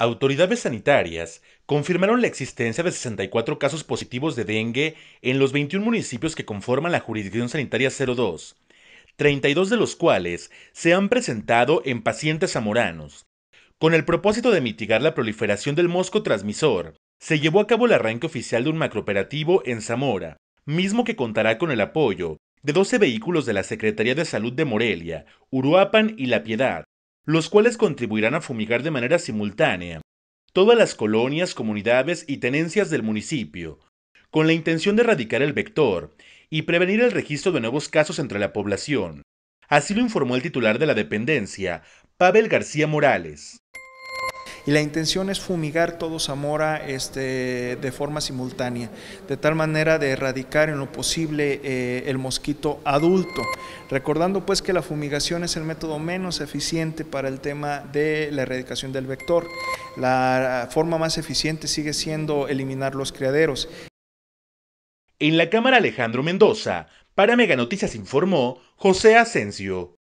Autoridades sanitarias confirmaron la existencia de 64 casos positivos de dengue en los 21 municipios que conforman la jurisdicción sanitaria 02, 32 de los cuales se han presentado en pacientes zamoranos. Con el propósito de mitigar la proliferación del mosco transmisor, se llevó a cabo el arranque oficial de un macrooperativo en Zamora, mismo que contará con el apoyo de 12 vehículos de la Secretaría de Salud de Morelia, Uruapan y La Piedad, los cuales contribuirán a fumigar de manera simultánea todas las colonias, comunidades y tenencias del municipio, con la intención de erradicar el vector y prevenir el registro de nuevos casos entre la población. Así lo informó el titular de la dependencia, Pavel García Morales y la intención es fumigar todo Zamora este, de forma simultánea, de tal manera de erradicar en lo posible eh, el mosquito adulto, recordando pues que la fumigación es el método menos eficiente para el tema de la erradicación del vector. La forma más eficiente sigue siendo eliminar los criaderos. En la cámara Alejandro Mendoza, para Noticias informó José Asensio.